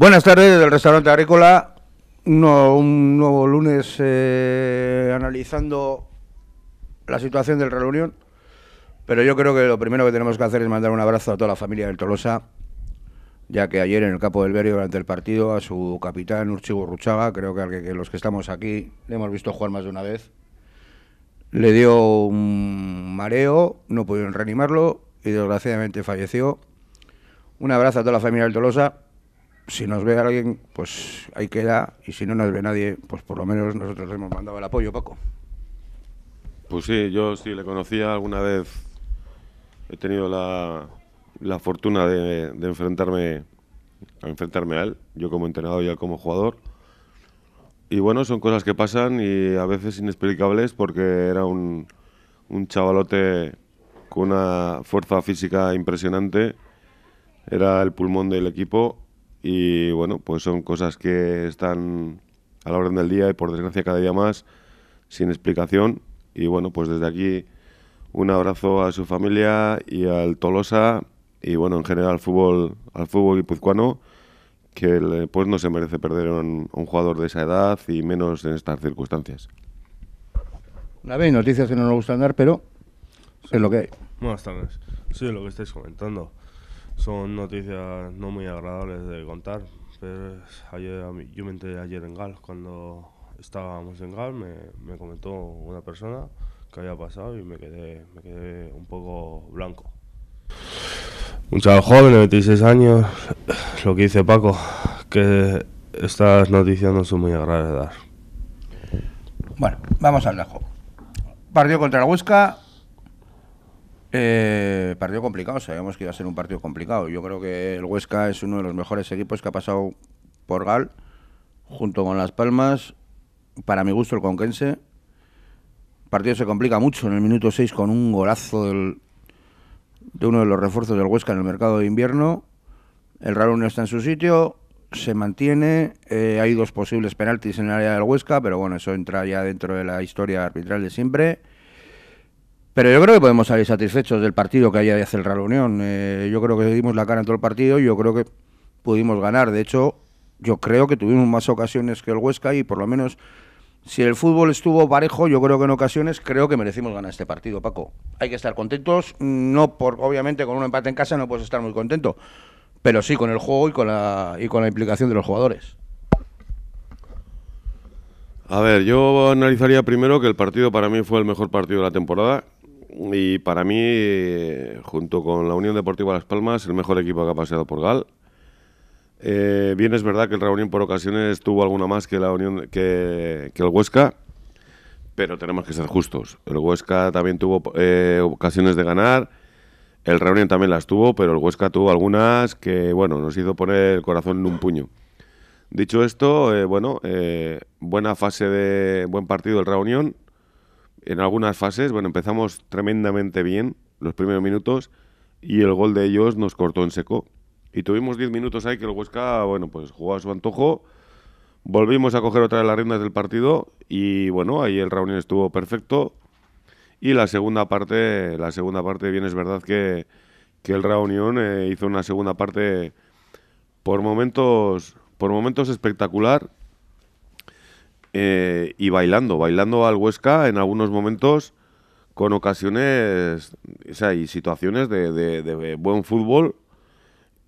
Buenas tardes del restaurante agrícola. un nuevo lunes eh, analizando la situación del Reunión. Pero yo creo que lo primero que tenemos que hacer es mandar un abrazo a toda la familia del Tolosa, ya que ayer en el Capo del Berio durante el partido a su capitán Urchigo Ruchaga, creo que, que los que estamos aquí le hemos visto jugar más de una vez, le dio un mareo, no pudieron reanimarlo y desgraciadamente falleció. Un abrazo a toda la familia del Tolosa si nos ve alguien, pues ahí queda, y si no nos ve nadie, pues por lo menos nosotros le hemos mandado el apoyo, poco. Pues sí, yo sí le conocía alguna vez, he tenido la, fortuna de, enfrentarme a enfrentarme a él, yo como entrenador y él como jugador. Y bueno, son cosas que pasan y a veces inexplicables porque era un, un chavalote con una fuerza física impresionante, era el pulmón del equipo y bueno, pues son cosas que están a la orden del día y por desgracia cada día más sin explicación. Y bueno, pues desde aquí un abrazo a su familia y al Tolosa y bueno, en general al fútbol, al fútbol guipuzcoano que pues no se merece perder a un, jugador de esa edad y menos en estas circunstancias. una vez noticias que no nos gustan dar, pero es lo que hay. Buenas tardes. Sí, lo que estáis comentando. Son noticias no muy agradables de contar, pero pues, ayer, yo me enteré ayer en Gal, cuando estábamos en Gal, me, comentó una persona que había pasado y me quedé, me quedé un poco blanco. Un chaval joven 26 años, lo que dice Paco, que estas noticias no son muy agradables de dar. Bueno, vamos al Najo. Partido contra la Huesca, eh, partido complicado, sabíamos que iba a ser un partido complicado. Yo creo que el Huesca es uno de los mejores equipos que ha pasado por Gal, junto con Las Palmas, para mi gusto el Conquense. El partido se complica mucho en el minuto 6 con un golazo de uno de los refuerzos del Huesca en el mercado de invierno. El raro no está en su sitio, se mantiene. Eh, hay dos posibles penaltis en el área del Huesca, pero bueno, eso entra ya dentro de la historia arbitral de siempre. Pero yo creo que podemos salir satisfechos del partido que haya de hacer la reunión. Eh, yo creo que dimos la cara en todo el partido y yo creo que pudimos ganar. De hecho, yo creo que tuvimos más ocasiones que el Huesca y por lo menos si el fútbol estuvo parejo, yo creo que en ocasiones creo que merecimos ganar este partido, Paco. Hay que estar contentos, no por obviamente con un empate en casa no puedes estar muy contento, pero sí con el juego y con la y con la implicación de los jugadores. A ver, yo analizaría primero que el partido para mí fue el mejor partido de la temporada, y para mí, junto con la Unión Deportiva Las Palmas, el mejor equipo que ha paseado por Gal. Eh, bien es verdad que el Reunión por ocasiones tuvo alguna más que, la Unión, que, el Huesca, pero tenemos que ser justos. El Huesca también tuvo eh, ocasiones de ganar, el Reunión también las tuvo, pero el Huesca tuvo algunas que, bueno, nos hizo poner el corazón en un puño. Dicho esto, eh, bueno, buena fase de buen partido el Reunión en algunas fases, bueno, empezamos tremendamente bien los primeros minutos y el gol de ellos nos cortó en seco. Y tuvimos 10 minutos ahí que el Huesca, bueno, pues jugó a su antojo. Volvimos a coger otra de las riendas del partido y bueno, ahí el reunión estuvo perfecto. Y la segunda parte, la segunda parte bien es verdad que, que el Reunión eh, hizo una segunda parte por momentos, por momentos espectacular eh, y bailando, bailando al Huesca en algunos momentos con ocasiones o y situaciones de, de, buen fútbol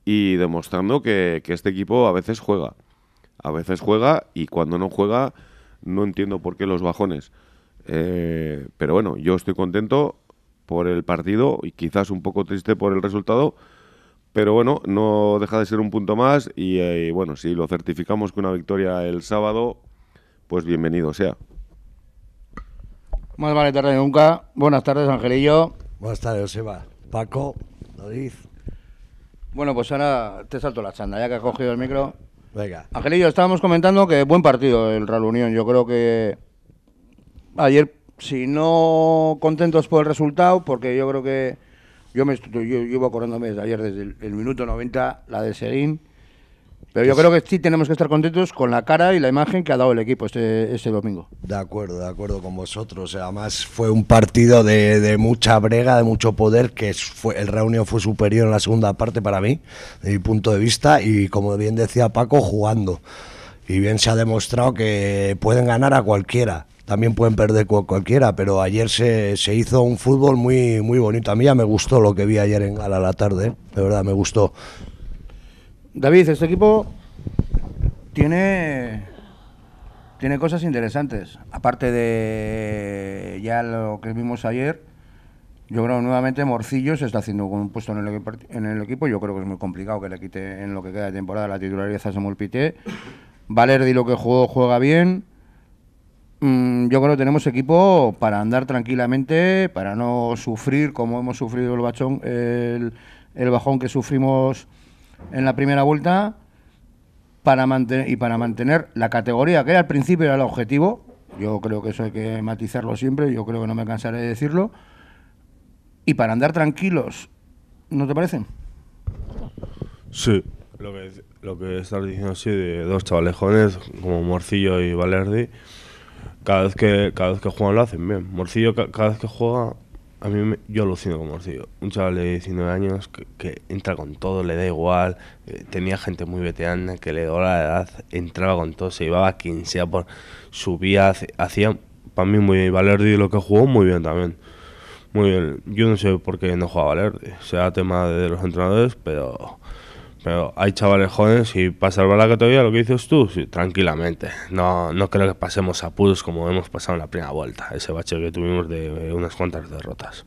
y demostrando que, este equipo a veces juega. A veces juega y cuando no juega no entiendo por qué los bajones. Eh, pero bueno, yo estoy contento por el partido y quizás un poco triste por el resultado. Pero bueno, no deja de ser un punto más y, eh, y bueno, si lo certificamos con una victoria el sábado, pues bienvenido sea. Más vale tarde nunca. Buenas tardes, Angelillo. Buenas tardes, Joseba. Paco, David. Bueno, pues ahora te salto la chanda, ya que has cogido el micro. Venga. Angelillo, estábamos comentando que buen partido el Real Unión. Yo creo que ayer, si no contentos por el resultado, porque yo creo que yo me yo, iba corriendo desde ayer, desde el, el minuto 90, la de Serín pero yo creo que sí tenemos que estar contentos con la cara y la imagen que ha dado el equipo este, este domingo. De acuerdo, de acuerdo con vosotros. Eh, además fue un partido de, de mucha brega, de mucho poder, que fue, el Reunión fue superior en la segunda parte para mí, de mi punto de vista, y como bien decía Paco, jugando. Y bien se ha demostrado que pueden ganar a cualquiera. También pueden perder cualquiera, pero ayer se, se hizo un fútbol muy, muy bonito. A mí ya me gustó lo que vi ayer en Gala la tarde, ¿eh? de verdad me gustó. David, este equipo tiene, tiene cosas interesantes. Aparte de ya lo que vimos ayer, yo creo nuevamente Morcillo se está haciendo con un puesto en el, en el equipo. Yo creo que es muy complicado que le quite en lo que queda de temporada la titularidad a Samuel Pité. Valerdi lo que jugó juega bien. Mm, yo creo que tenemos equipo para andar tranquilamente, para no sufrir como hemos sufrido el, bachón, el bajón que sufrimos en la primera vuelta para mantener y para mantener la categoría que era al principio era el objetivo. Yo creo que eso hay que matizarlo siempre, yo creo que no me cansaré de decirlo. Y para andar tranquilos, ¿no te parece? Sí, lo que, lo que estás diciendo sí, de dos chavalejones como Morcillo y Valerdi, cada vez que cada vez que juegan lo hacen bien. Morcillo cada vez que juega a mí me, yo alucino como os Un chaval de 19 años que, entra con todo, le da igual. Eh, tenía gente muy veterana que le daba la edad, entraba con todo, se llevaba quien sea, por, subía, hacía. Para mí, muy bien. Valerdi lo que jugó, muy bien también. Muy bien. Yo no sé por qué no jugaba Valerdi, sea tema de los entrenadores, pero pero hay chavales jóvenes y para salvar la categoría, lo que dices tú, tranquilamente. No, no creo que pasemos a apuros como hemos pasado en la primera vuelta, ese bache que tuvimos de eh, unas cuantas derrotas.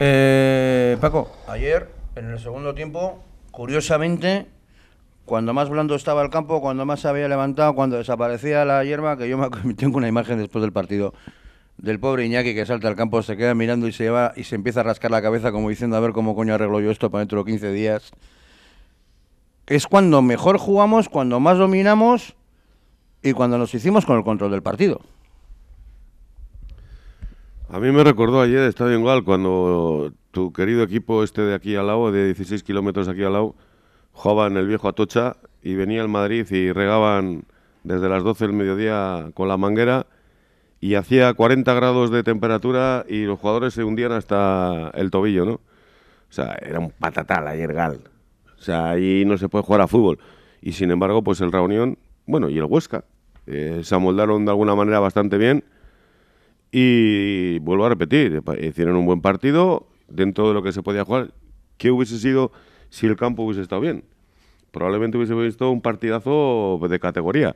Eh, Paco, ayer en el segundo tiempo, curiosamente, cuando más blando estaba el campo, cuando más se había levantado, cuando desaparecía la hierba, que yo me tengo una imagen después del partido del pobre Iñaki que salta al campo, se queda mirando y se va y se empieza a rascar la cabeza como diciendo a ver cómo coño arreglo yo esto para dentro de 15 días. Es cuando mejor jugamos, cuando más dominamos y cuando nos hicimos con el control del partido. A mí me recordó ayer, estadio igual, cuando tu querido equipo este de aquí al lado, de 16 kilómetros aquí al lado, jugaban el viejo Atocha y venía el Madrid y regaban desde las 12 del mediodía con la manguera y hacía 40 grados de temperatura y los jugadores se hundían hasta el tobillo, ¿no? O sea, era un patatal ayer Gal. O sea, ahí no se puede jugar a fútbol. Y sin embargo, pues el Reunión, bueno, y el Huesca, eh, se amoldaron de alguna manera bastante bien. Y vuelvo a repetir, eh, hicieron un buen partido dentro de lo que se podía jugar. ¿Qué hubiese sido si el campo hubiese estado bien? Probablemente hubiese visto un partidazo de categoría.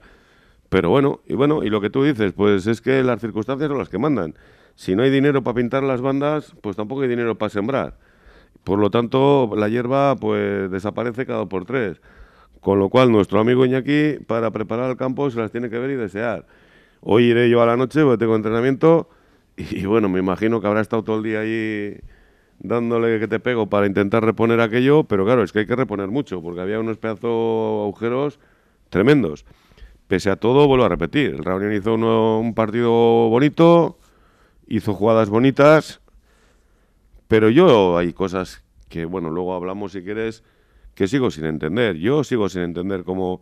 Pero bueno, y bueno, y lo que tú dices, pues es que las circunstancias son las que mandan. Si no hay dinero para pintar las bandas, pues tampoco hay dinero para sembrar. Por lo tanto, la hierba pues desaparece cada dos por tres. Con lo cual, nuestro amigo Iñaki, para preparar el campo, se las tiene que ver y desear. Hoy iré yo a la noche, porque tengo entrenamiento, y bueno, me imagino que habrá estado todo el día ahí dándole que te pego para intentar reponer aquello, pero claro, es que hay que reponer mucho, porque había unos pedazos agujeros tremendos pese a todo, vuelvo a repetir, el Reunión hizo un, partido bonito, hizo jugadas bonitas, pero yo hay cosas que, bueno, luego hablamos si quieres, que sigo sin entender. Yo sigo sin entender cómo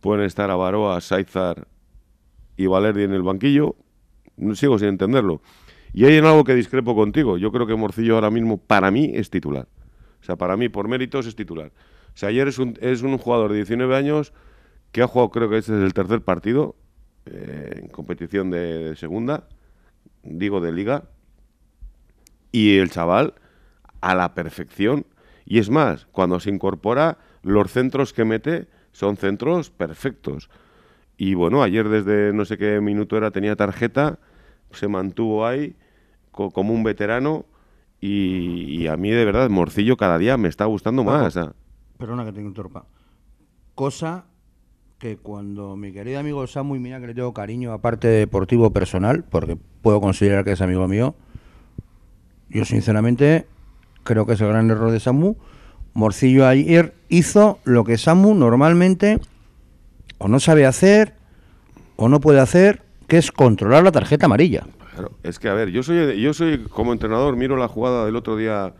pueden estar Avaroa, Saizar y Valerdi en el banquillo. Sigo sin entenderlo. Y hay en algo que discrepo contigo. Yo creo que Morcillo ahora mismo, para mí, es titular. O sea, para mí, por méritos, es titular. O sea, ayer es un, es un jugador de 19 años que ha jugado creo que ese es el tercer partido eh, en competición de, segunda, digo de liga, y el chaval a la perfección. Y es más, cuando se incorpora, los centros que mete son centros perfectos. Y bueno, ayer desde no sé qué minuto era, tenía tarjeta, se mantuvo ahí como un veterano y, a mí de verdad Morcillo cada día me está gustando más. Ah. Perdona que un tropa Cosa que cuando mi querido amigo Samu, y mira que le tengo cariño aparte de deportivo personal, porque puedo considerar que es amigo mío, yo sinceramente creo que es el gran error de Samu. Morcillo ayer hizo lo que Samu normalmente o no sabe hacer o no puede hacer, que es controlar la tarjeta amarilla. es que a ver, yo soy, yo soy como entrenador, miro la jugada del otro día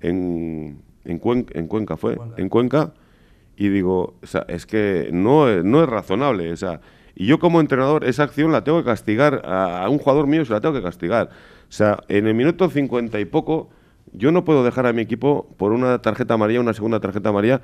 en, en Cuenca fue, en Cuenca y digo, sea, es que no, no es razonable. O sea, y yo como entrenador esa acción la tengo que castigar a, un jugador mío, se la tengo que castigar. O sea, en el minuto 50 y poco, yo no puedo dejar a mi equipo por una tarjeta amarilla, una segunda tarjeta amarilla,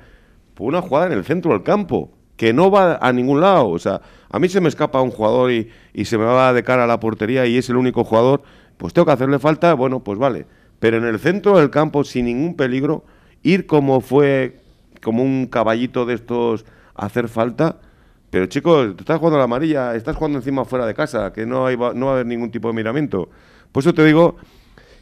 por una jugada en el centro del campo, que no va a ningún lado. O sea, a mí se me escapa un jugador y, y se me va de cara a la portería y es el único jugador, pues tengo que hacerle falta, bueno, pues vale. Pero en el centro del campo, sin ningún peligro, ir como fue como un caballito de estos hacer falta. Pero chicos, tú estás jugando a la amarilla, estás jugando encima fuera de casa, que no, hay, no va a haber ningún tipo de miramiento. Por eso te digo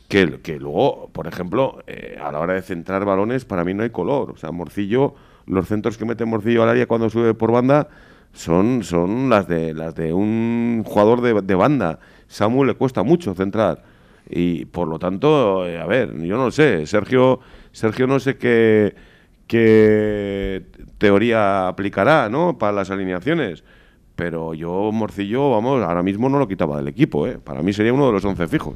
que, que luego, por ejemplo, eh, a la hora de centrar balones, para mí no hay color. O sea, Morcillo, los centros que mete Morcillo al área cuando sube por banda son, son las, de, las de un jugador de, banda. Samuel le cuesta mucho centrar. Y por lo tanto, eh, a ver, yo no sé, Sergio, Sergio no sé qué que teoría aplicará ¿no? para las alineaciones. Pero yo, Morcillo, vamos, ahora mismo no lo quitaba del equipo. ¿eh? Para mí sería uno de los once fijos.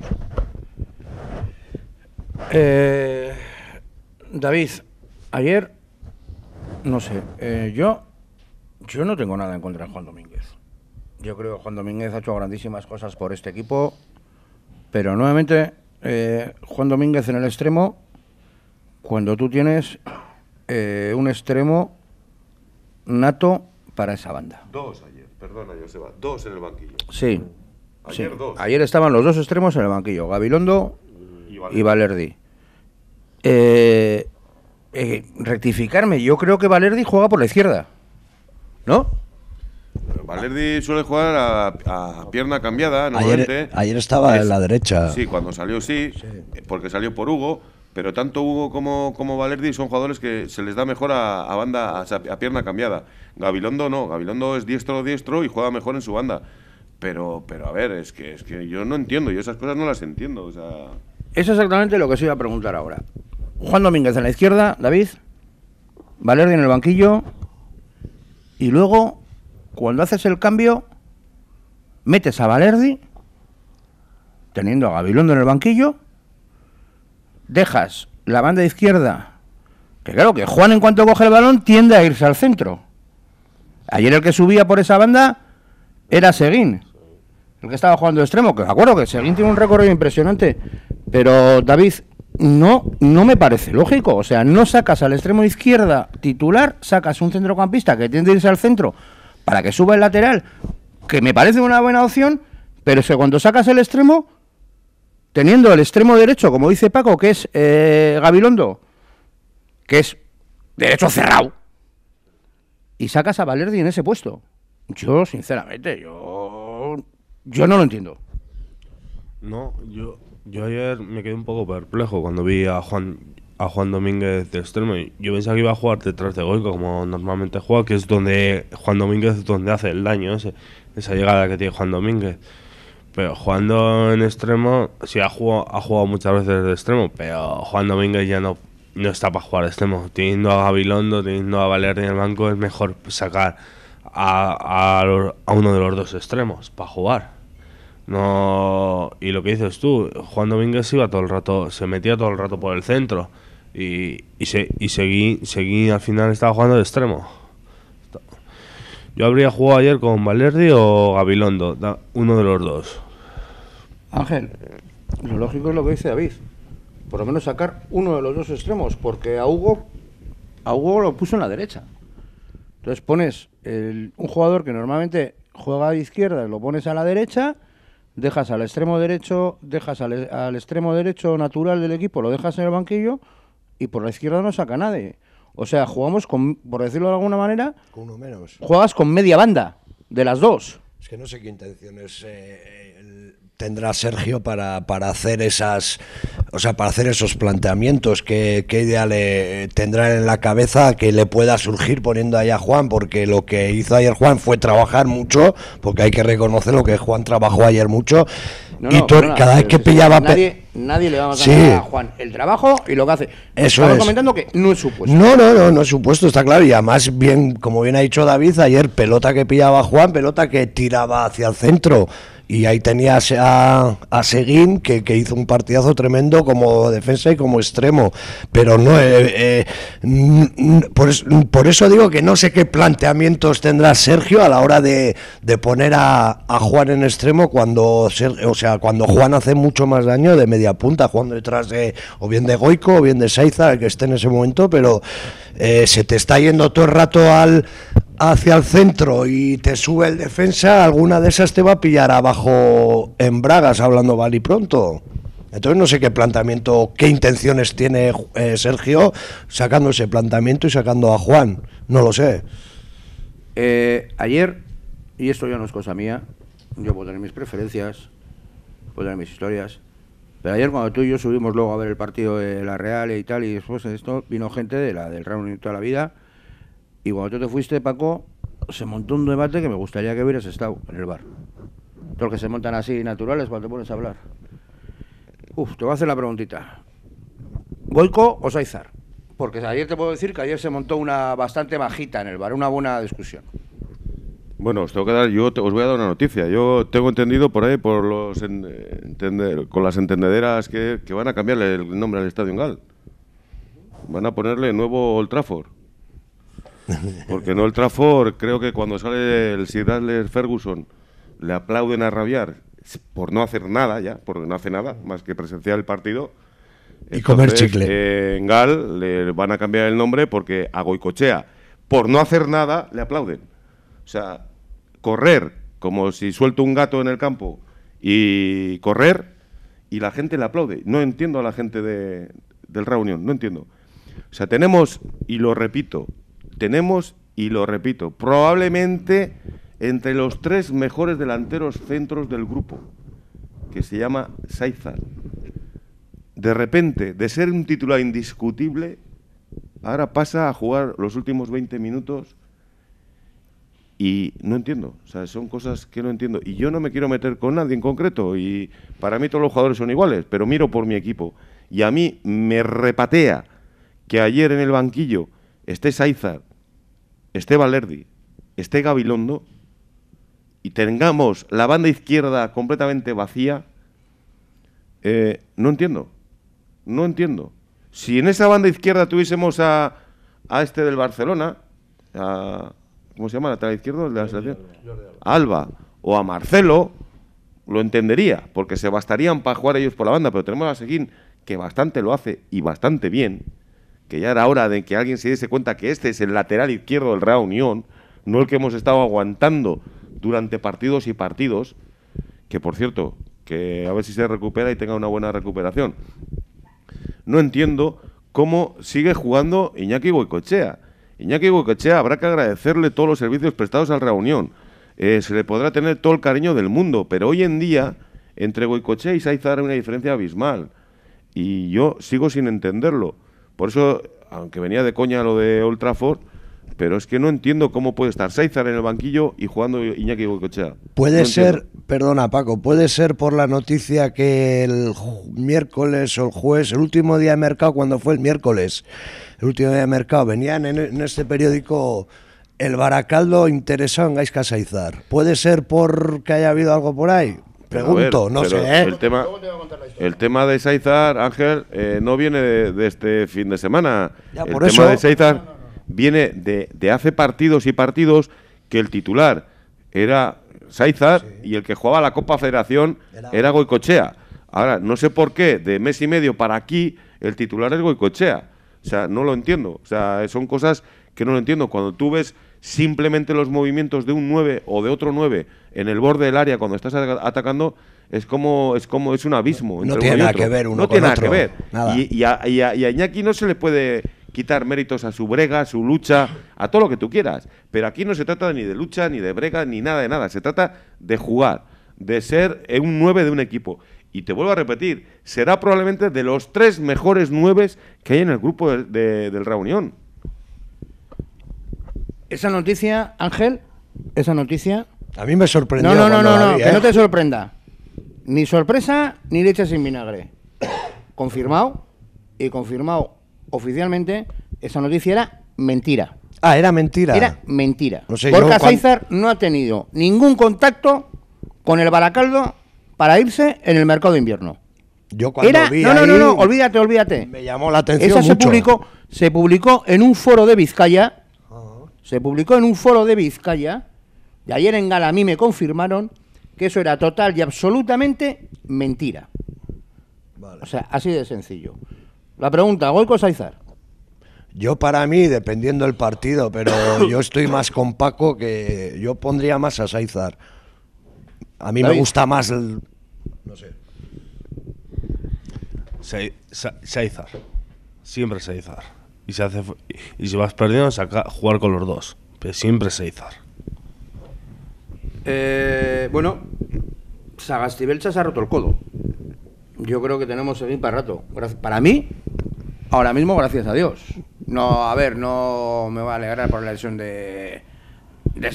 Eh, David, ayer, no sé, eh, yo, yo no tengo nada en contra de Juan Domínguez. Yo creo que Juan Domínguez ha hecho grandísimas cosas por este equipo, pero nuevamente, eh, Juan Domínguez en el extremo, cuando tú tienes eh, un extremo nato para esa banda. Dos ayer, perdona Joseba, dos en el banquillo. Sí. Ayer dos. Ayer estaban los dos extremos en el banquillo, Gabilondo y Valerdi. Eh, eh, rectificarme, yo creo que Valerdi juega por la izquierda, ¿no? Valerdi suele jugar a, pierna cambiada, Ayer, estaba en la derecha. Sí, cuando salió sí. porque salió por Hugo pero tanto Hugo como, como Valerdi son jugadores que se les da mejor a, banda, a, pierna cambiada. Gabilondo no, Gabilondo es diestro diestro y juega mejor en su banda. Pero, pero a ver, es que, es que yo no entiendo, yo esas cosas no las entiendo. O Es exactamente lo que se iba a preguntar ahora. Juan Domínguez en la izquierda, David, Valerdi en el banquillo, y luego, cuando haces el cambio, metes a Valerdi, teniendo a Gabilondo en el banquillo, dejas la banda izquierda, que claro que Juan en cuanto coge el balón tiende a irse al centro. Ayer el que subía por esa banda era Seguín, el que estaba jugando extremo, que me acuerdo que Seguín tiene un recorrido impresionante, pero David, no, no me parece lógico. O sea, no sacas al extremo izquierda titular, sacas un centrocampista que tiende a irse al centro para que suba el lateral, que me parece una buena opción, pero es que cuando sacas el extremo, teniendo el extremo derecho, como dice Paco, que es eh, Gabilondo, que es derecho cerrado, y sacas a Valerdi en ese puesto. Yo, sinceramente, yo, yo no lo entiendo. No, yo, yo ayer me quedé un poco perplejo cuando vi a Juan a Juan Domínguez de extremo. Yo pensaba que iba a jugar detrás de Goico, como normalmente juega, que es donde Juan Domínguez es donde hace el daño, esa llegada que tiene Juan Domínguez. Pero jugando en extremo, sí, ha jugado, ha jugado muchas veces de extremo, pero Juan Domínguez ya no, no está para jugar de extremo. Teniendo a Gabilondo, teniendo a Valerdi en el banco, es mejor sacar a, uno de los dos extremos para jugar. No, y lo que dices tú, Juan Domínguez iba todo el rato, se metía todo el rato por el centro y, y, se, y seguí, seguí, al final estaba jugando de extremo. Yo habría jugado ayer con Valerdi o Gabilondo, uno de los dos. Ángel, lo lógico es lo que dice David. Por lo menos sacar uno de los dos extremos, porque a Hugo, a Hugo lo puso en la derecha. Entonces pones un jugador que normalmente juega de izquierda, lo pones a la derecha, dejas al extremo derecho, dejas al, extremo derecho natural del equipo, lo dejas en el banquillo y por la izquierda no saca nadie. O sea, jugamos con, por decirlo de alguna manera, con uno menos. Juegas con media banda de las dos. Es que no sé qué intención es eh, el tendrá Sergio para, para, hacer esas o sea para hacer esos planteamientos qué, idea le eh, tendrá en la cabeza que le pueda surgir poniendo ahí a Juan porque lo que hizo ayer Juan fue trabajar mucho porque hay que reconocer lo que Juan trabajó ayer mucho y cada vez que pillaba nadie, nadie le va a matar a Juan el trabajo y lo que hace eso comentando que no es supuesto no no no no es supuesto está claro y además bien como bien ha dicho David ayer pelota que pillaba Juan pelota que tiraba hacia el centro y ahí tenías a, a Seguín, que, hizo un partidazo tremendo como defensa y como extremo. Pero no, eh, eh, por, eso digo que no sé qué planteamientos tendrá Sergio a la hora de, poner a, a, Juan en extremo cuando, o sea, cuando Juan hace mucho más daño de media punta, jugando detrás de o bien de Goico o bien de Saiza, el que esté en ese momento. Pero eh, se te está yendo todo el rato al, hacia el centro y te sube el defensa, alguna de esas te va a pillar abajo en Bragas, hablando vale y pronto. Entonces no sé qué planteamiento, qué intenciones tiene eh, Sergio sacando ese planteamiento y sacando a Juan. No lo sé. Eh, ayer, y esto ya no es cosa mía, yo puedo tener mis preferencias, puedo tener mis historias, pero ayer cuando tú y yo subimos luego a ver el partido de la Real y tal, y después de esto vino gente de la del Real Unido toda la vida y cuando tú te fuiste, Paco, se montó un debate que me gustaría que hubieras estado en el bar. Todos los que se montan así naturales cuando te pones a hablar. Uf, te voy a hacer la preguntita. ¿Goico o Saizar? Porque ayer te puedo decir que ayer se montó una bastante majita en el bar, una buena discusión. Bueno, os tengo que dar, yo os voy a dar una noticia. Yo tengo entendido por ahí, por los con las entendederas que, van a cambiarle el nombre al Estadio Gal. Van a ponerle nuevo Old Trafford. Porque no el Trafford, creo que cuando sale el Sir Adler Ferguson, le aplauden a rabiar por no hacer nada ya, porque no hace nada más que presenciar el partido. y comer chicle. en Gal le van a cambiar el nombre porque a Goicochea, por no hacer nada, le aplauden. O sea, correr, como si suelto un gato en el campo y correr, y la gente le aplaude. No entiendo a la gente de, del Reunión, no entiendo. O sea, tenemos, y lo repito, tenemos, y lo repito, probablemente entre los tres mejores delanteros centros del grupo, que se llama Saizal. De repente, de ser un titular indiscutible, ahora pasa a jugar los últimos 20 minutos y no entiendo. O sea, son cosas que no entiendo. Y yo no me quiero meter con nadie en concreto. Y para mí todos los jugadores son iguales, pero miro por mi equipo. Y a mí me repatea que ayer en el banquillo esté Saizar esté Valerdi, esté Gabilondo y tengamos la banda izquierda completamente vacía, eh, no entiendo. No entiendo. Si en esa banda izquierda tuviésemos a, a este del Barcelona, a, ¿cómo se llama? izquierda de la Alba o a Marcelo, lo entendería, porque se bastarían para jugar ellos por la banda, pero tenemos a Seguín que bastante lo hace y bastante bien que ya era hora de que alguien se diese cuenta que este es el lateral izquierdo del Real Unión, no el que hemos estado aguantando durante partidos y partidos, que por cierto, que a ver si se recupera y tenga una buena recuperación. No entiendo cómo sigue jugando Iñaki Boicochea. Iñaki Boicochea habrá que agradecerle todos los servicios prestados al Rea Unión. Eh, se le podrá tener todo el cariño del mundo, pero hoy en día entre Boicochea y Saizar hay una diferencia abismal. Y yo sigo sin entenderlo. Por eso, aunque venía de coña lo de Old Trafford, pero es que no entiendo cómo puede estar Saizar en el banquillo y jugando Iñaki Boicochea. Puede ser, perdona Paco, puede ser por la noticia que el miércoles o el jueves, el último día de mercado, cuando fue el miércoles, el último día de mercado, venían en, este periódico el Baracaldo interesado en Gaisca ¿Puede ser porque haya habido algo por ahí? Pregunto, no sé. ¿eh? El tema, el tema de Saizar, Ángel, eh, no viene de, este fin de semana. el tema de Saizar viene de, hace partidos y partidos que el titular era Saizar y el que jugaba la Copa Federación era, era Goicochea. Ahora, no sé por qué, de mes y medio para aquí, el titular es Goicochea. O sea, no lo entiendo. O sea, son cosas que no lo entiendo. Cuando tú ves simplemente los movimientos de un 9 o de otro 9 en el borde del área cuando estás atacando es como es como es un abismo. no tiene nada que ver No nada Y, a, y, Iñaki no se le puede quitar méritos a su brega, a su lucha, a todo lo que tú quieras. Pero aquí no se trata ni de lucha, ni de brega, ni nada de nada. Se trata de jugar, de ser un 9 de un equipo. Y te vuelvo a repetir, será probablemente de los tres mejores 9 que hay en el grupo de, del Reunión. Esa noticia, Ángel, esa noticia. A mí me sorprendió. No, no, no, no, no, que ¿eh? no te sorprenda. Ni sorpresa ni leche sin vinagre. confirmado y confirmado oficialmente, esa noticia era mentira. Ah, era mentira. Era mentira. No sé, no ha tenido ningún contacto con el Baracaldo para irse en el mercado de invierno. Yo cuando vi no, no, no, no, olvídate, olvídate. Me llamó la atención. se publicó, se publicó en un foro de Vizcaya se publicó en un foro de Vizcaya, y ayer en Gala a mí me confirmaron que eso era total y absolutamente mentira. O sea, así de sencillo. La pregunta, Goico Saizar. Yo para mí, dependiendo del partido, pero yo estoy más con Paco que yo pondría más a Saizar. A mí me gusta más el... No sé. Saizar. Siempre Saizar. Y si, hace, y si vas perdiendo, saca, jugar con los dos. Pero siempre se Eh, bueno, Sagastibelcha se ha roto el codo. Yo creo que tenemos seguir para rato. Para mí, ahora mismo, gracias a Dios. No, a ver, no me va a alegrar por la lesión de, de,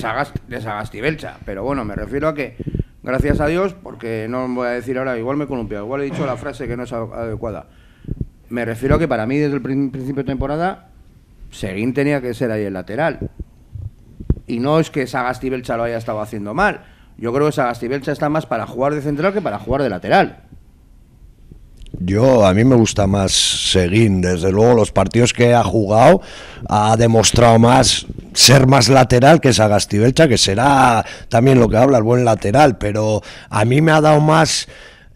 de Sagastibelcha. Pero bueno, me refiero a que gracias a Dios, porque no voy a decir ahora, igual me he columpiado, igual he dicho la frase que no es adecuada. Me refiero a que para mí desde el principio de temporada Seguín tenía que ser ahí el lateral. Y no es que Sagastibelcha lo haya estado haciendo mal. Yo creo que Sagastibelcha está más para jugar de central que para jugar de lateral. Yo, a mí me gusta más Seguín. Desde luego, los partidos que ha jugado ha demostrado más ser más lateral que Sagastibelcha, que será también lo que habla el buen lateral. Pero a mí me ha dado más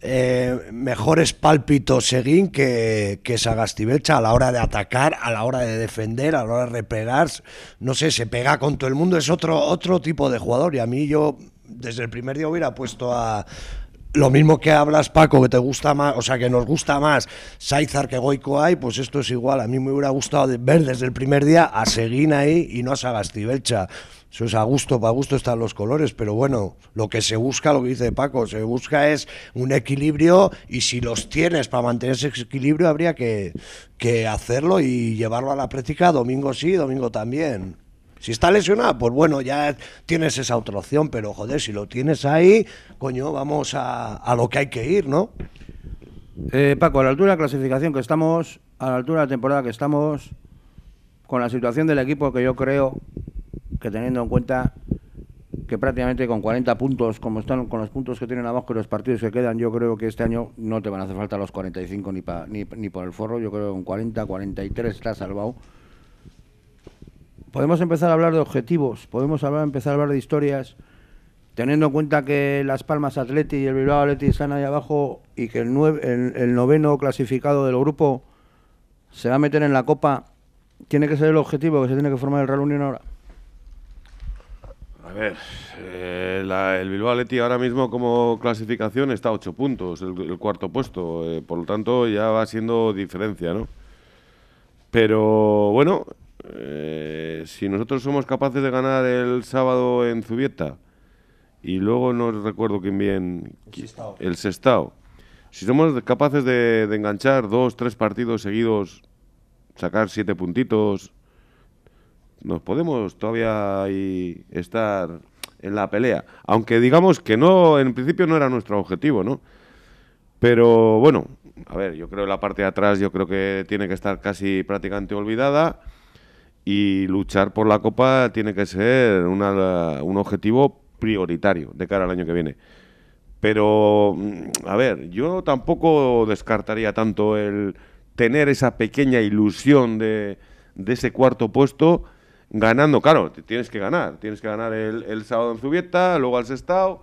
eh, mejores pálpitos Seguín que, que a la hora de atacar, a la hora de defender, a la hora de repegar. No sé, se pega con todo el mundo, es otro, otro tipo de jugador. Y a mí yo, desde el primer día, hubiera puesto a. Lo mismo que hablas, Paco, que te gusta más, o sea, que nos gusta más Saizar que Goico hay, pues esto es igual. A mí me hubiera gustado ver desde el primer día a Seguín ahí y no a Sagastibelcha. Eso es a gusto, para gusto están los colores, pero bueno, lo que se busca, lo que dice Paco, se busca es un equilibrio y si los tienes para mantener ese equilibrio habría que, hacerlo y llevarlo a la práctica domingo sí, domingo también. Si está lesionado, pues bueno, ya tienes esa otra opción, pero joder, si lo tienes ahí, coño, vamos a, a lo que hay que ir, ¿no? Eh, Paco, a la altura de la clasificación que estamos, a la altura de la temporada que estamos, con la situación del equipo que yo creo teniendo en cuenta que prácticamente con 40 puntos, como están con los puntos que tienen abajo y los partidos que quedan, yo creo que este año no te van a hacer falta los 45 ni, pa, ni, por el forro. Yo creo que con 40, 43 está salvado. Podemos empezar a hablar de objetivos, podemos hablar, empezar a hablar de historias, teniendo en cuenta que Las Palmas Atleti y el Bilbao Atleti están ahí abajo y que el, el, noveno clasificado del grupo se va a meter en la Copa. Tiene que ser el objetivo que se tiene que formar el Real Unión ahora. A ver, eh, el Bilbao Atleti ahora mismo como clasificación está a ocho puntos, el, cuarto puesto, eh, por lo tanto ya va siendo diferencia, ¿no? Pero bueno, eh, si nosotros somos capaces de ganar el sábado en Zubieta y luego no recuerdo quién bien el Sestao, si somos capaces de, de enganchar dos, tres partidos seguidos, sacar siete puntitos, nos podemos todavía estar en la pelea. Aunque digamos que no, en principio no era nuestro objetivo, ¿no? Pero bueno, a ver, yo creo que la parte de atrás yo creo que tiene que estar casi prácticamente olvidada y luchar por la Copa tiene que ser un objetivo prioritario de cara al año que viene. Pero, mm, a ver, yo tampoco descartaría tanto el tener esa pequeña ilusión de, de ese cuarto puesto ganando, claro, tienes que ganar, tienes que ganar el, sábado en Zubieta, luego al Sestao,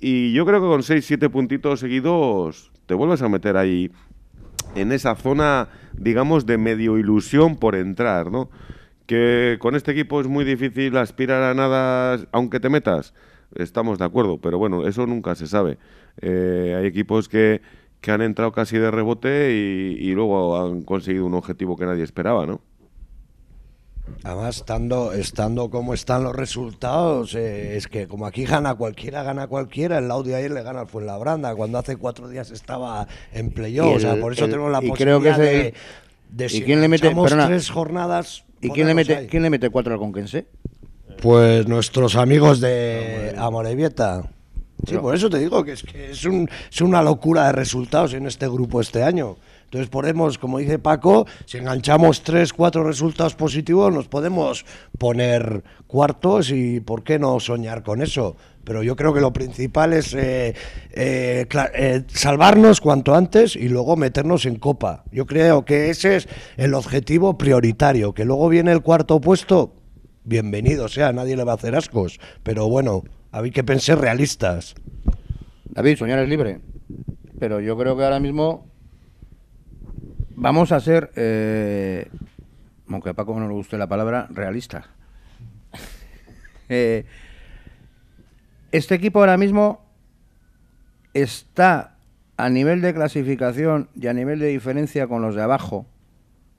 y yo creo que con 6, 7 puntitos seguidos te vuelves a meter ahí en esa zona, digamos, de medio ilusión por entrar, ¿no? Que con este equipo es muy difícil aspirar a nada, aunque te metas, estamos de acuerdo, pero bueno, eso nunca se sabe. Eh, hay equipos que, han entrado casi de rebote y luego han conseguido un objetivo que nadie esperaba, ¿no? Además, estando, estando como están los resultados, eh, es que como aquí gana cualquiera, gana cualquiera. El audio ayer le gana al Fuenlabranda, cuando hace cuatro días estaba en playo O sea, por eso tenemos la posibilidad creo que de, ¿y quién le mete, tres jornadas. ¿Y quién le mete, quién le mete cuatro al Conquense? Pues nuestros amigos de Amorebieta. Sí, por eso te digo que es, que es, es una locura de resultados en este grupo este año. Entonces podemos, como dice Paco, si enganchamos tres, cuatro resultados positivos, nos podemos poner cuartos y por qué no soñar con eso. Pero yo creo que lo principal es eh, eh, eh, salvarnos cuanto antes y luego meternos en copa. Yo creo que ese es el objetivo prioritario. Que luego viene el cuarto puesto, bienvenido o sea, nadie le va a hacer ascos. Pero bueno, hay que pensar realistas. David, soñar es libre. Pero yo creo que ahora mismo Vamos a ser, eh, aunque a Paco no le guste la palabra, realista. Eh, este equipo ahora mismo está a nivel de clasificación y a nivel de diferencia con los de abajo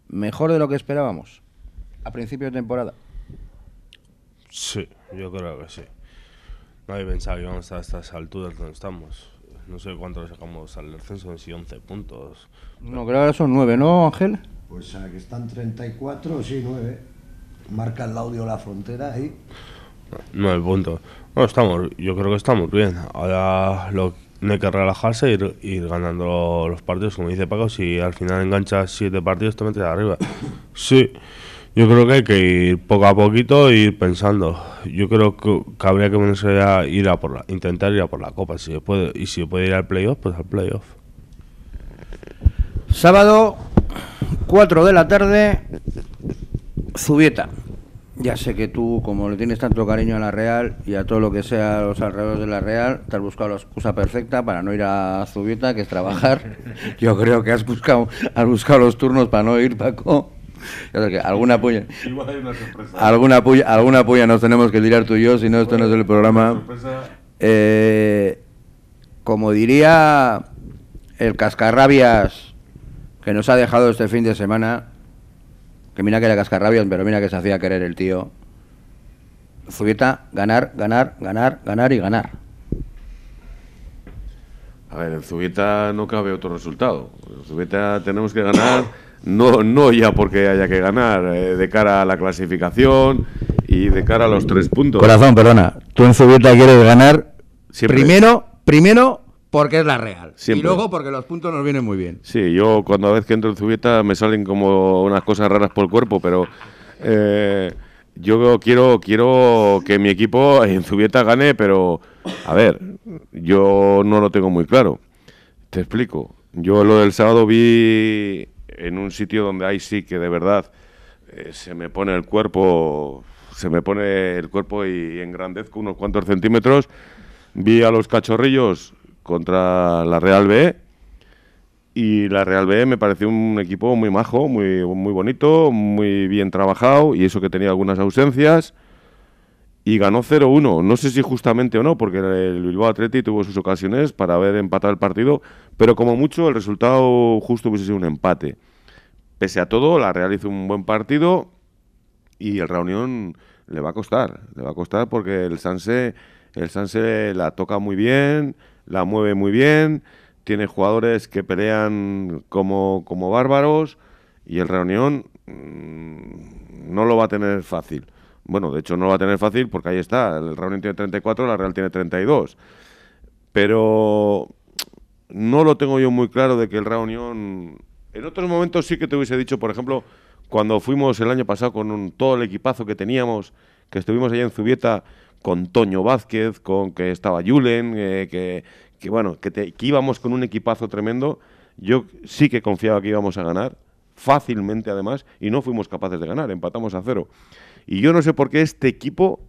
mejor de lo que esperábamos a principio de temporada. Sí, yo creo que sí. No no pensado que vamos a estas alturas donde estamos no sé cuánto le sacamos al descenso, si 11 puntos. No, creo que son 9, ¿no, Ángel? Pues que están 34, sí, 9. Marca el audio la frontera ahí. 9 puntos. Bueno, estamos, yo creo que estamos bien. Ahora lo, no hay que relajarse e ir, ir, ganando los partidos, como dice Paco. Si al final enganchas 7 partidos, te metes arriba. Sí. Yo creo que hay que ir poco a poquito Y e ir pensando. Yo creo que, habría que a ir a por la, intentar ir a por la copa. Si puede, y si puede ir al playoff, pues al playoff. Sábado, 4 de la tarde, Zubieta. Ya sé que tú, como le tienes tanto cariño a la Real y a todo lo que sea a los alrededores de la Real, te has buscado la excusa perfecta para no ir a Zubieta, que es trabajar. Yo creo que has buscado, has buscado los turnos para no ir, Paco. alguna puya. Alguna puya, alguna nos tenemos que tirar tú y yo, si no, esto no es el programa. Eh, como diría el cascarrabias que nos ha dejado este fin de semana, que mira que era cascarrabias, pero mira que se hacía querer el tío. Zubieta, ganar, ganar, ganar, ganar y ganar. A ver, en Zubita no cabe otro resultado. En tenemos que ganar no, no ya porque haya que ganar, eh, de cara a la clasificación y de cara a los tres puntos. Corazón, perdona, tú en Zubieta quieres ganar primero, primero porque es la real. Y luego porque los puntos nos vienen muy bien. Sí, yo cuando a veces que entro en Zubieta me salen como unas cosas raras por el cuerpo, pero... Eh, yo quiero, quiero que mi equipo en Zubieta gane, pero a ver, yo no lo tengo muy claro. Te explico. Yo lo del sábado vi en un sitio donde hay sí que de verdad eh, se me pone el cuerpo, se me pone el cuerpo y, engrandezco unos cuantos centímetros. Vi a los cachorrillos contra la Real B y la Real B me pareció un equipo muy majo, muy, muy bonito, muy bien trabajado y eso que tenía algunas ausencias y ganó 0-1. No sé si justamente o no, porque el Bilbao Atleti tuvo sus ocasiones para haber empatado el partido, pero como mucho el resultado justo hubiese sido un empate. Pese a todo, la Real hizo un buen partido y el Reunión le va a costar. Le va a costar porque el Sanse, el Sanse la toca muy bien, la mueve muy bien, tiene jugadores que pelean como, como bárbaros y el Reunión mm, no lo va a tener fácil. Bueno, de hecho no lo va a tener fácil porque ahí está. El Reunión tiene 34, la Real tiene 32. Pero no lo tengo yo muy claro de que el Reunión en otros momentos sí que te hubiese dicho, por ejemplo, cuando fuimos el año pasado con todo el equipazo que teníamos, que estuvimos allá en Zubieta con Toño Vázquez, con que estaba Julen, eh, que, bueno, que, íbamos con un equipazo tremendo. Yo sí que confiaba que íbamos a ganar, fácilmente además, y no fuimos capaces de ganar, empatamos a cero. Y yo no sé por qué este equipo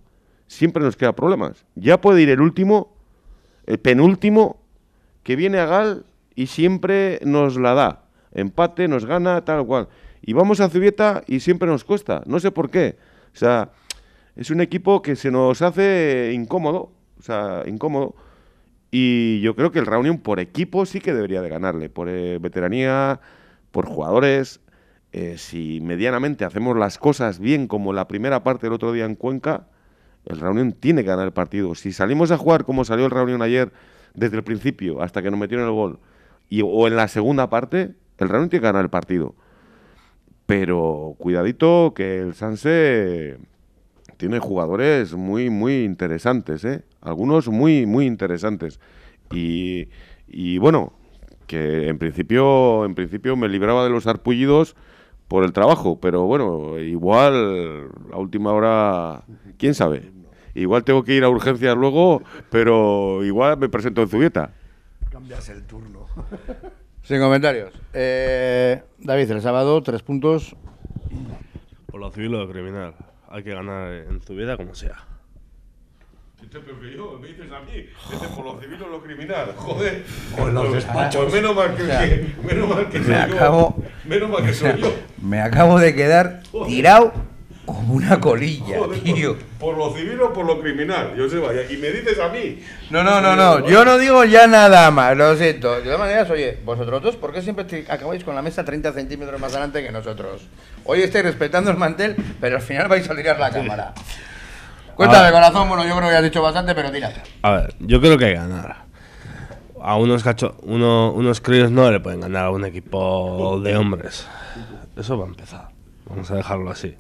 siempre nos queda problemas. Ya puede ir el último, el penúltimo, que viene a Gal y siempre nos la da empate, nos gana, tal cual. Y vamos a Zubieta y siempre nos cuesta, no sé por qué. O sea, es un equipo que se nos hace incómodo, o sea, incómodo. Y yo creo que el Reunion por equipo sí que debería de ganarle, por eh, veteranía, por jugadores. Eh, si medianamente hacemos las cosas bien como la primera parte del otro día en Cuenca, el Reunión tiene que ganar el partido. Si salimos a jugar como salió el Reunión ayer, desde el principio hasta que nos metieron el gol, y, o en la segunda parte, el Real tiene que ganar el partido. Pero cuidadito que el Sanse tiene jugadores muy, muy interesantes, ¿eh? Algunos muy, muy interesantes. Y, bueno, que en principio, en principio me libraba de los arpullidos por el trabajo, pero bueno, igual la última hora, quién sabe. Igual tengo que ir a urgencias luego, pero igual me presento en Zubieta. Cambias el turno. Sin comentarios. Eh, David, el sábado, tres puntos. Por lo civil o lo criminal. Hay que ganar en tu vida como sea. Este te me dices a mí, por lo civil o lo criminal, joder, por los pues despachos, menos mal que, menos mal que soy yo, menos mal que soy yo. Me acabo de quedar tirado como una colilla, tío. Por, lo civil o por lo criminal, yo se vaya. Y me dices a mí. No, no, no, no. Yo no digo ya nada más, lo siento. De todas maneras, oye, vosotros dos, ¿por qué siempre acabáis con la mesa 30 centímetros más adelante que nosotros? Hoy estáis respetando el mantel, pero al final vais a tirar la cámara. Cuéntame, corazón, bueno, yo creo que has dicho bastante, pero tira. A ver, yo creo que hay ganar. A unos cacho, unos críos no le pueden ganar a un equipo de hombres. Eso va a empezar. Vamos a dejarlo así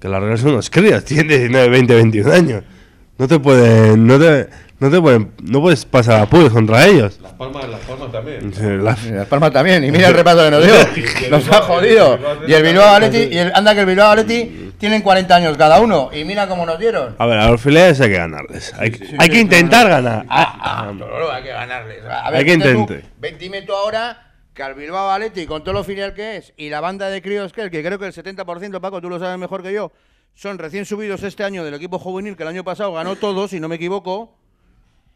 que la reglas son unos críos, tiene 19, 20, 21 años. No te pueden, no te, no te pueden, no puedes pasar a contra ellos. Las palmas, las palmas también. las... palmas también, y mira el repaso que nos dio. nos ha jodido. Y el Bilbao Aleti, y el, anda que el Bilbao Aleti tienen 40 años cada uno, y mira cómo nos dieron. A ver, a los filiales hay que ganarles. Hay, hay que intentar ganar. Ah, ah, hay que ganarles. hay que intentar. 20 ahora que al Bilbao Athletic, con todo lo filial que es, y la banda de críos que es, que creo que el 70%, Paco, tú lo sabes mejor que yo, son recién subidos este año del equipo juvenil, que el año pasado ganó todo, si no me equivoco,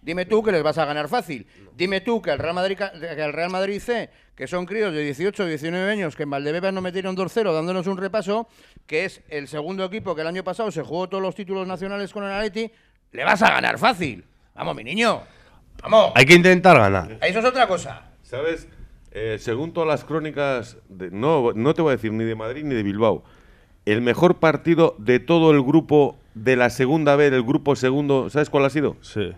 dime tú que les vas a ganar fácil. Dime tú que el Real Madrid, Real C, que son críos de 18, 19 años, que en Valdebebas no metieron 2-0 dándonos un repaso, que es el segundo equipo que el año pasado se jugó todos los títulos nacionales con el Atleti, le vas a ganar fácil. Vamos, mi niño. Vamos. Hay que intentar ganar. Eso es otra cosa. ¿Sabes? Eh, según todas las crónicas, de, no, no te voy a decir ni de Madrid ni de Bilbao, el mejor partido de todo el grupo de la segunda B, del grupo segundo, ¿sabes cuál ha sido? Sí.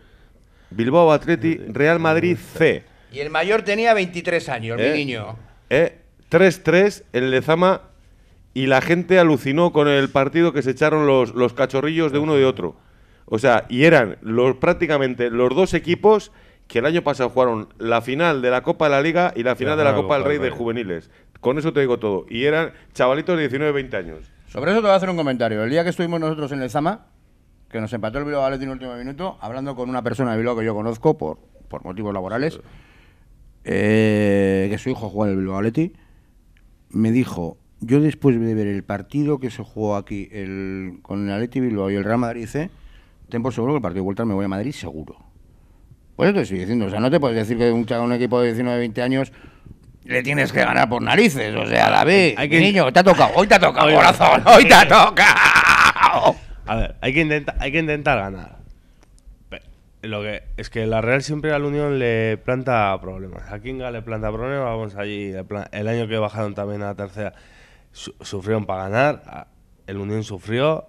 Bilbao Atleti, Real Madrid C. Y el mayor tenía 23 años, mi eh, niño. Eh, 3-3 en Lezama y la gente alucinó con el partido que se echaron los, cachorrillos de uno de otro. O sea, y eran los, prácticamente los dos equipos que el año pasado jugaron la final de la Copa de la Liga y la final de la, Copa del Rey de juveniles. Con eso te digo todo. Y eran chavalitos de 19, 20 años. Sobre eso te voy a hacer un comentario. El día que estuvimos nosotros en el Zama, que nos empató el Bilbao Athletic en el último minuto, hablando con una persona de Bilbao que yo conozco por, por motivos laborales, eh, que su hijo juega en el Bilbao Athletic, me dijo, yo después de ver el partido que se jugó aquí el, con el Athletic Bilbao y el Real Madrid ten por seguro que el partido de vuelta me voy a Madrid seguro. Pues te estoy diciendo, o sea, no te puedes decir que un, un equipo de 19, 20 años le tienes que ganar por narices. O sea, David, hay que... niño, te ha tocado, hoy te ha tocado, corazón, hoy te ha tocado. A ver, hay que, hay que intentar ganar. Lo que es que la Real siempre a la Unión le planta problemas. A Kinga le planta problemas, vamos allí. El año que bajaron también a la tercera, sufrieron para ganar. El Unión sufrió.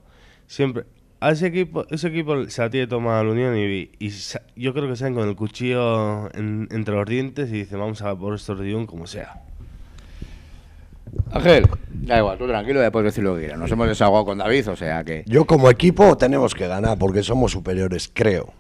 Siempre, ese equipo, ese equipo se la toma a la Unión y, y yo creo que salen con el cuchillo entre los dientes y dicen vamos a por estos de como sea. Ángel, da igual, tú tranquilo, después decir lo que quieras. Nos hemos desahogado con David, o sea que. Yo como equipo tenemos que ganar porque somos superiores, creo.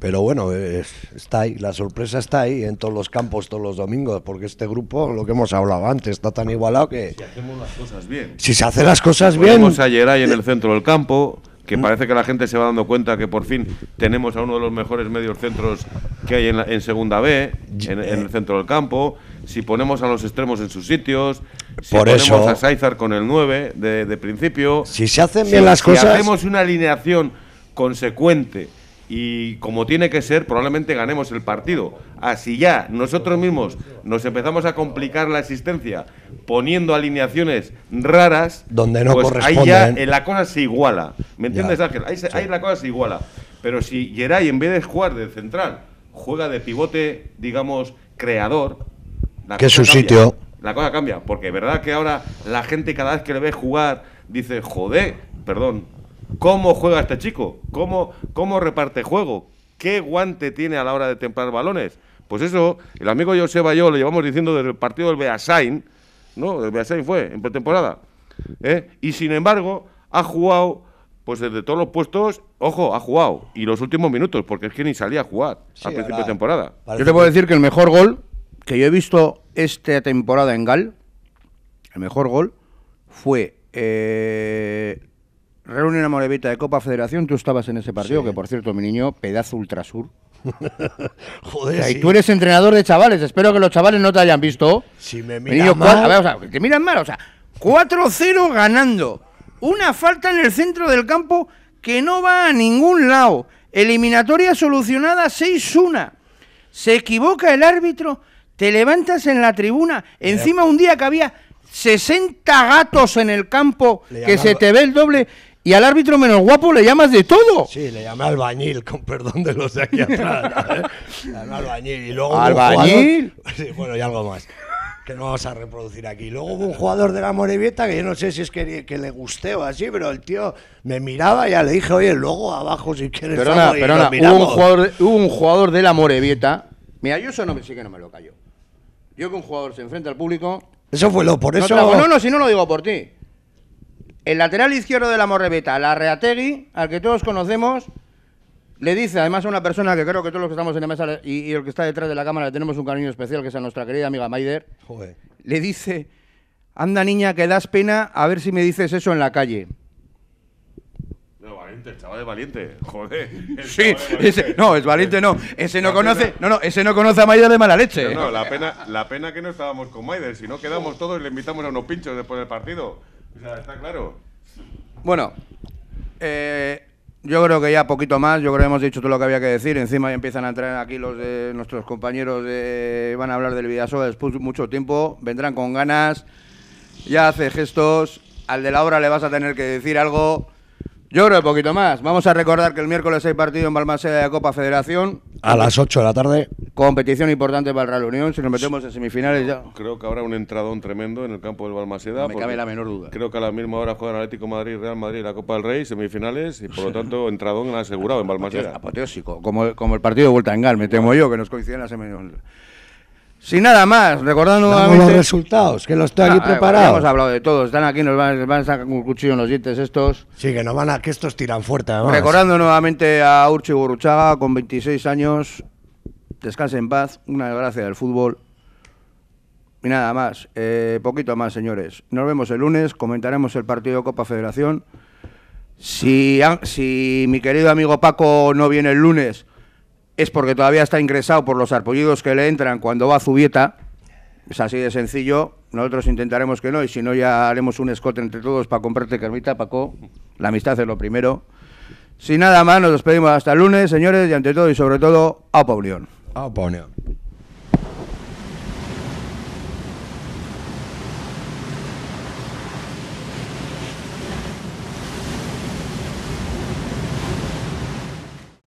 Pero bueno, está ahí, la sorpresa está ahí en todos los campos todos los domingos, porque este grupo, lo que hemos hablado antes, está tan igualado que. Si hacemos las cosas bien. Si se hace las cosas bien. Vamos a ayer ahí en el centro del campo que mm. parece que la gente se va dando cuenta que por fin tenemos a uno de los mejores medios centros que hay en, Segunda B, en, el eh. centro del campo, si ponemos a los extremos en sus sitios, si ponemos a Saizar con el 9 de, principio. Si se hacen bien las cosas. Si hacemos una alineación consecuente y como tiene que ser, probablemente ganemos el partido. Así ah, ya, nosotros mismos nos empezamos a complicar la existencia poniendo alineaciones raras. Donde no pues corresponde, Ahí ya la cosa se iguala. ¿Me entiendes, Ángel? Ahí, la cosa se iguala. Pero si Geray, en vez de jugar de central, juega de pivote, digamos, creador. que es su sitio. La cosa cambia, porque verdad que ahora la gente cada vez que le ve jugar dice, joder, perdón, cómo juega este chico, cómo, cómo reparte juego, qué guante tiene a la hora de templar balones. Pues eso, el amigo Joseba y yo lo llevamos diciendo desde el partido del Beasain, ¿no? El Beasain fue, en pretemporada. ¿eh? Y sin embargo, ha jugado, pues desde todos los puestos, ojo, ha jugado. Y los últimos minutos, porque es que ni salía a jugar a al principio de temporada. Yo te puedo decir que el mejor gol que yo he visto esta temporada en Gal, el mejor gol, fue eh, Reúne una Morevita de Copa Federación, tú estabas en ese partido, que por cierto, mi niño, pedazo ultrasur. Joder. Y tú eres entrenador de chavales, espero que los chavales no te hayan visto. Si me miran mal. a ver, o sea, te miran mal, o sea, 4-0 ganando. Una falta en el centro del campo que no va a ningún lado. Eliminatoria solucionada 6-1. Se equivoca el árbitro, te levantas en la tribuna. Encima un día que había 60 gatos en el campo, que se te ve el doble y al árbitro menos guapo le llamas de todo. Sí, le llamé albañil, con perdón de los de aquí atrás. albañil y luego. ¿Albañil? bueno, y algo más. Que no vamos a reproducir aquí. Luego hubo un jugador de la Morevieta que yo no sé si es que, que le guste o así, pero el tío me miraba y ya le dije, oye, luego abajo si quieres. Pero nada, pero hubo, un jugador de, la Morevieta. Mira, yo eso no me sí que no me lo callo. Yo que un jugador se enfrenta al público. Eso fue lo, por eso. No, no, no, si no lo digo por ti. El lateral izquierdo de la morrebeta, la Larreategui, al que todos conocemos, le dice además a una persona que creo que todos los que estamos en la mesa y, el que está detrás de la cámara le tenemos un cariño especial, que es a nuestra querida amiga Maider. Le dice: Anda, niña, que das pena, a ver si me dices eso en la calle. No, valiente, el chaval es valiente, joder. Sí, no, es valiente no. Ese no conoce, no, no, ese no conoce a Maider de mala leche. no, la pena, la pena que no estábamos con Maider, si no quedamos todos y le invitamos a unos pinchos después del partido está claro. Bueno, eh, yo creo que ya poquito más, yo creo que hemos dicho todo lo que había que decir. Encima ya empiezan a entrar aquí los de nuestros compañeros, van a hablar del Vidasoa después de mucho tiempo, vendrán con ganas, ya hace gestos, al de la obra le vas a tener que decir algo creo un poquito más. Vamos a recordar que el miércoles hay partido en Balmaseda de Copa Federación. A las 8 de la tarde. Competición importante para el Real Unión. Si nos metemos en semifinales ya. Creo que habrá un entradón tremendo en el campo del Balmaseda. No me cabe la menor duda. Creo que a la misma hora juegan Atlético Madrid, Real Madrid, la Copa del Rey, semifinales. Y por lo tanto, entradón asegurado en Balmaseda. Apoteósico. Como, como el partido de vuelta en Gal, me temo yo, que nos coinciden las semifinales. Sin nada más, recordando nuevamente... los resultados, que los estoy ah, aquí preparados. hemos hablado de todo, están aquí, nos van, a sacar un cuchillo en los dientes estos. Sí, que nos van a, que estos tiran fuerte además. Recordando nuevamente a Urchi Gurruchaga, con 26 años, descanse en paz, una desgracia del fútbol. Y nada más, eh, poquito más señores. Nos vemos el lunes, comentaremos el partido de Copa Federación. Si, si mi querido amigo Paco no viene el lunes es porque todavía está ingresado por los arpollidos que le entran cuando va a Zubieta. Es así de sencillo. Nosotros intentaremos que no, y si no, ya haremos un escote entre todos para comprarte carmita, Paco. La amistad es lo primero. Sin nada más, nos despedimos hasta el lunes, señores, y ante todo y sobre todo, a Paulión. A Paulión.